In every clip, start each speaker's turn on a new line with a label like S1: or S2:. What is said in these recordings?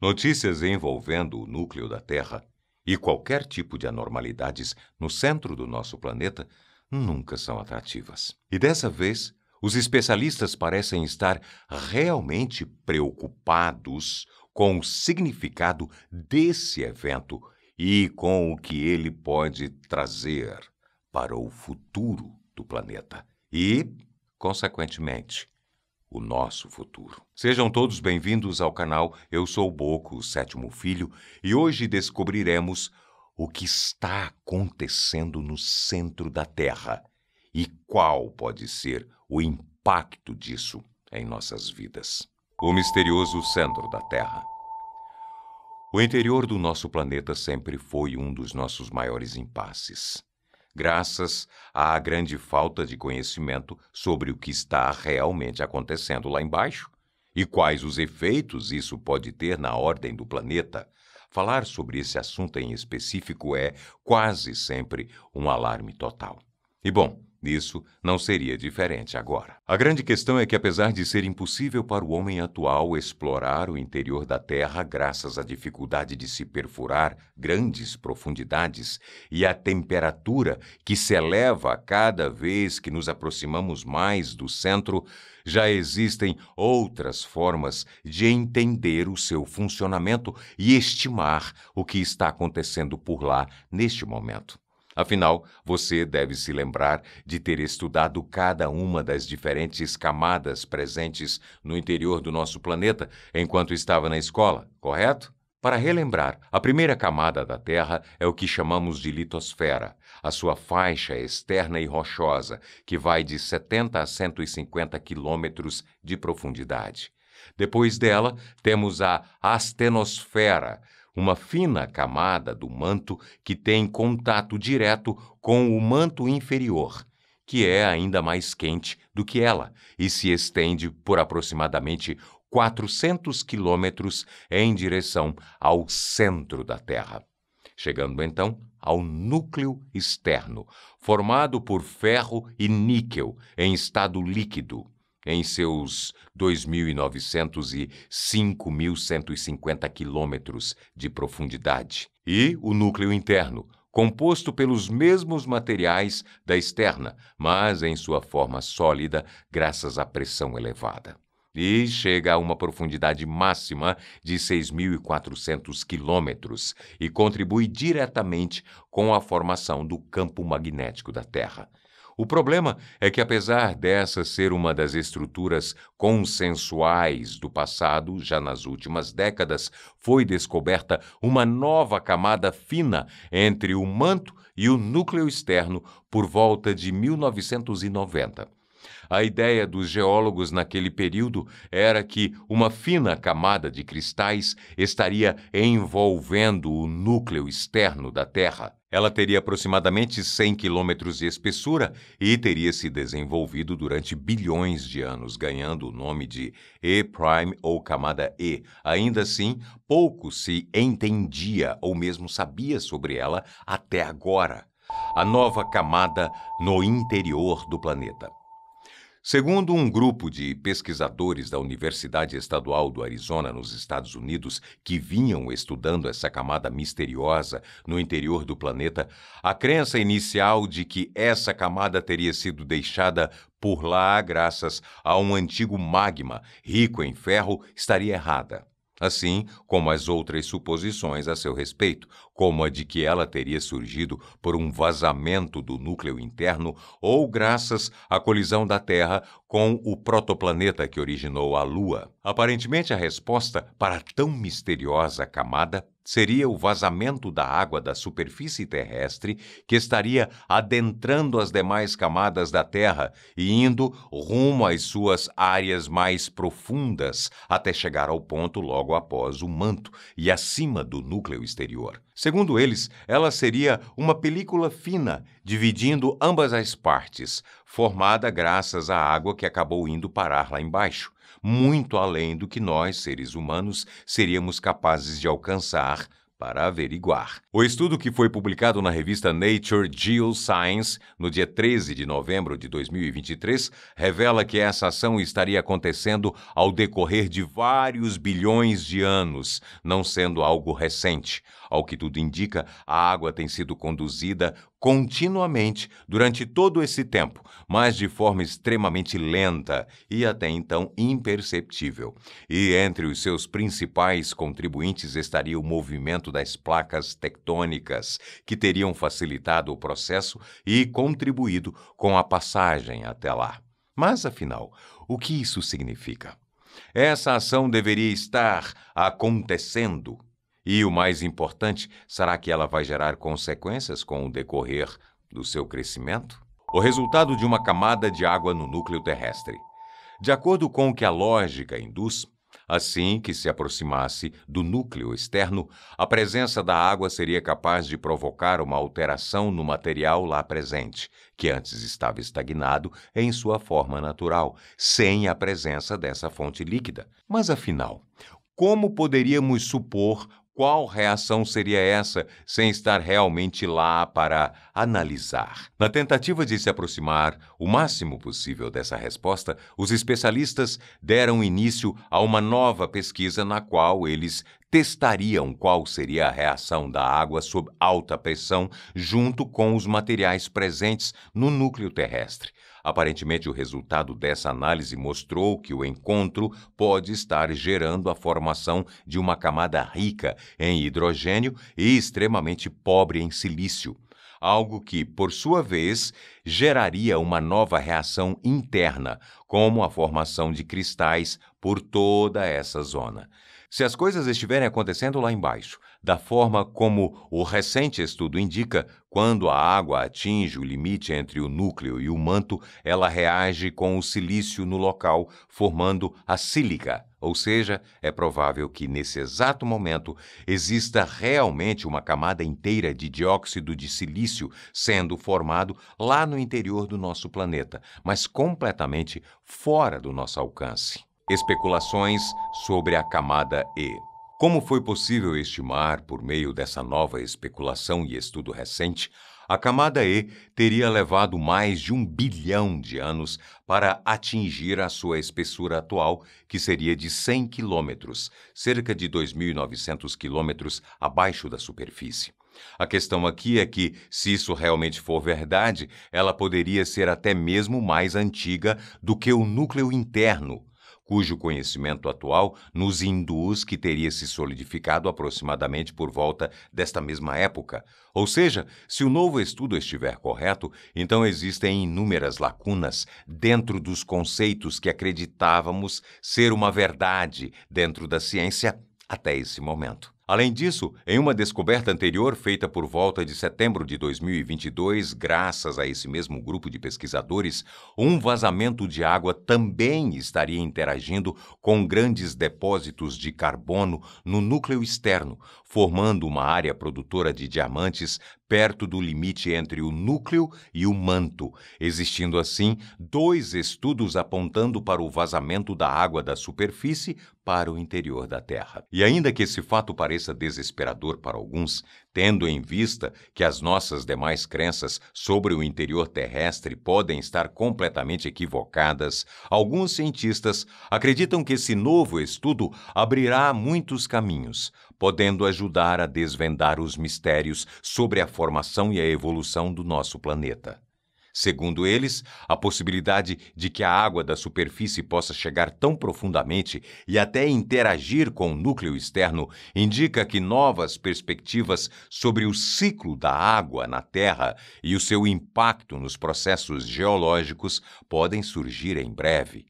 S1: Notícias envolvendo o núcleo da Terra e qualquer tipo de anormalidades no centro do nosso planeta nunca são atrativas. E dessa vez, os especialistas parecem estar realmente preocupados com o significado desse evento e com o que ele pode trazer para o futuro do planeta e, consequentemente, o nosso futuro. Sejam todos bem-vindos ao canal Eu Sou Boco, o sétimo filho, e hoje descobriremos o que está acontecendo no centro da Terra e qual pode ser o impacto disso em nossas vidas. O misterioso centro da Terra. O interior do nosso planeta sempre foi um dos nossos maiores impasses graças à grande falta de conhecimento sobre o que está realmente acontecendo lá embaixo e quais os efeitos isso pode ter na ordem do planeta. Falar sobre esse assunto em específico é quase sempre um alarme total. E bom, isso não seria diferente agora. A grande questão é que, apesar de ser impossível para o homem atual explorar o interior da Terra graças à dificuldade de se perfurar grandes profundidades e à temperatura que se eleva cada vez que nos aproximamos mais do centro, já existem outras formas de entender o seu funcionamento e estimar o que está acontecendo por lá neste momento. Afinal, você deve se lembrar de ter estudado cada uma das diferentes camadas presentes no interior do nosso planeta enquanto estava na escola, correto? Para relembrar, a primeira camada da Terra é o que chamamos de litosfera, a sua faixa externa e rochosa, que vai de 70 a 150 quilômetros de profundidade. Depois dela, temos a astenosfera, uma fina camada do manto que tem contato direto com o manto inferior, que é ainda mais quente do que ela e se estende por aproximadamente 400 quilômetros em direção ao centro da Terra, chegando então ao núcleo externo, formado por ferro e níquel em estado líquido em seus 2.905.150 quilômetros de profundidade, e o núcleo interno, composto pelos mesmos materiais da externa, mas em sua forma sólida graças à pressão elevada. E chega a uma profundidade máxima de 6.400 quilômetros e contribui diretamente com a formação do campo magnético da Terra. O problema é que, apesar dessa ser uma das estruturas consensuais do passado, já nas últimas décadas foi descoberta uma nova camada fina entre o manto e o núcleo externo por volta de 1990. A ideia dos geólogos naquele período era que uma fina camada de cristais estaria envolvendo o núcleo externo da Terra. Ela teria aproximadamente 100 quilômetros de espessura e teria se desenvolvido durante bilhões de anos, ganhando o nome de E' ou camada E. Ainda assim, pouco se entendia ou mesmo sabia sobre ela até agora. A nova camada no interior do planeta. Segundo um grupo de pesquisadores da Universidade Estadual do Arizona, nos Estados Unidos, que vinham estudando essa camada misteriosa no interior do planeta, a crença inicial de que essa camada teria sido deixada por lá graças a um antigo magma rico em ferro estaria errada assim como as outras suposições a seu respeito, como a de que ela teria surgido por um vazamento do núcleo interno ou graças à colisão da Terra com o protoplaneta que originou a Lua. Aparentemente, a resposta para tão misteriosa camada seria o vazamento da água da superfície terrestre que estaria adentrando as demais camadas da Terra e indo rumo às suas áreas mais profundas até chegar ao ponto logo após o manto e acima do núcleo exterior. Segundo eles, ela seria uma película fina, dividindo ambas as partes, formada graças à água que acabou indo parar lá embaixo muito além do que nós, seres humanos, seríamos capazes de alcançar para averiguar. O estudo que foi publicado na revista Nature Geoscience no dia 13 de novembro de 2023 revela que essa ação estaria acontecendo ao decorrer de vários bilhões de anos, não sendo algo recente. Ao que tudo indica, a água tem sido conduzida continuamente durante todo esse tempo, mas de forma extremamente lenta e até então imperceptível. E entre os seus principais contribuintes estaria o movimento das placas tectônicas, que teriam facilitado o processo e contribuído com a passagem até lá. Mas afinal, o que isso significa? Essa ação deveria estar acontecendo e o mais importante, será que ela vai gerar consequências com o decorrer do seu crescimento? O resultado de uma camada de água no núcleo terrestre. De acordo com o que a lógica induz, assim que se aproximasse do núcleo externo, a presença da água seria capaz de provocar uma alteração no material lá presente, que antes estava estagnado em sua forma natural, sem a presença dessa fonte líquida. Mas afinal, como poderíamos supor qual reação seria essa sem estar realmente lá para analisar? Na tentativa de se aproximar o máximo possível dessa resposta, os especialistas deram início a uma nova pesquisa na qual eles testariam qual seria a reação da água sob alta pressão junto com os materiais presentes no núcleo terrestre. Aparentemente, o resultado dessa análise mostrou que o encontro pode estar gerando a formação de uma camada rica em hidrogênio e extremamente pobre em silício algo que, por sua vez, geraria uma nova reação interna, como a formação de cristais por toda essa zona. Se as coisas estiverem acontecendo lá embaixo, da forma como o recente estudo indica, quando a água atinge o limite entre o núcleo e o manto, ela reage com o silício no local, formando a sílica, ou seja, é provável que nesse exato momento exista realmente uma camada inteira de dióxido de silício sendo formado lá no interior do nosso planeta, mas completamente fora do nosso alcance. Especulações sobre a camada E. Como foi possível estimar, por meio dessa nova especulação e estudo recente, a camada E teria levado mais de um bilhão de anos para atingir a sua espessura atual, que seria de 100 quilômetros, cerca de 2.900 quilômetros abaixo da superfície. A questão aqui é que, se isso realmente for verdade, ela poderia ser até mesmo mais antiga do que o núcleo interno cujo conhecimento atual nos induz que teria se solidificado aproximadamente por volta desta mesma época. Ou seja, se o novo estudo estiver correto, então existem inúmeras lacunas dentro dos conceitos que acreditávamos ser uma verdade dentro da ciência até esse momento. Além disso, em uma descoberta anterior feita por volta de setembro de 2022, graças a esse mesmo grupo de pesquisadores, um vazamento de água também estaria interagindo com grandes depósitos de carbono no núcleo externo, formando uma área produtora de diamantes perto do limite entre o núcleo e o manto, existindo assim dois estudos apontando para o vazamento da água da superfície para o interior da Terra. E ainda que esse fato pareça desesperador para alguns, tendo em vista que as nossas demais crenças sobre o interior terrestre podem estar completamente equivocadas, alguns cientistas acreditam que esse novo estudo abrirá muitos caminhos, podendo ajudar a desvendar os mistérios sobre a formação e a evolução do nosso planeta. Segundo eles, a possibilidade de que a água da superfície possa chegar tão profundamente e até interagir com o núcleo externo indica que novas perspectivas sobre o ciclo da água na Terra e o seu impacto nos processos geológicos podem surgir em breve.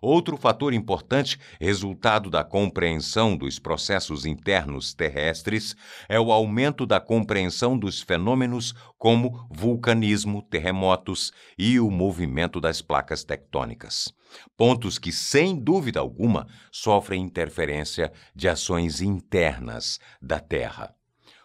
S1: Outro fator importante, resultado da compreensão dos processos internos terrestres, é o aumento da compreensão dos fenômenos como vulcanismo, terremotos e o movimento das placas tectônicas. Pontos que, sem dúvida alguma, sofrem interferência de ações internas da Terra.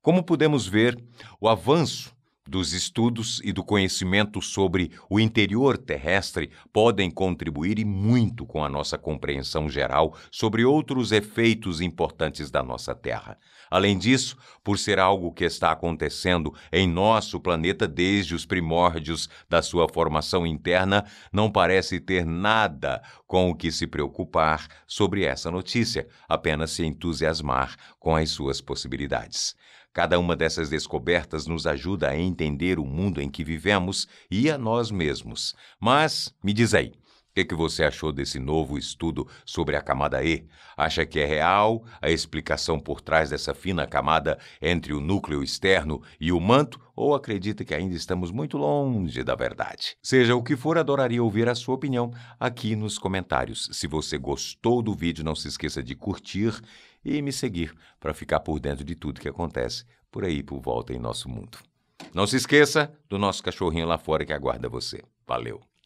S1: Como podemos ver, o avanço dos estudos e do conhecimento sobre o interior terrestre podem contribuir e muito com a nossa compreensão geral sobre outros efeitos importantes da nossa Terra. Além disso, por ser algo que está acontecendo em nosso planeta desde os primórdios da sua formação interna, não parece ter nada com o que se preocupar sobre essa notícia, apenas se entusiasmar com as suas possibilidades. Cada uma dessas descobertas nos ajuda a entender o mundo em que vivemos e a nós mesmos. Mas, me diz aí, o que, que, você achou desse novo estudo sobre a camada E? Acha que é real a explicação por trás dessa fina camada entre o núcleo externo e o manto? Ou acredita que ainda estamos muito longe da verdade? Seja o que for, adoraria ouvir a sua opinião aqui nos comentários. Se você gostou do vídeo, não se esqueça de curtir e me seguir para ficar por dentro de tudo que acontece por aí por volta em nosso mundo. Não se esqueça do nosso cachorrinho lá fora que aguarda você. Valeu!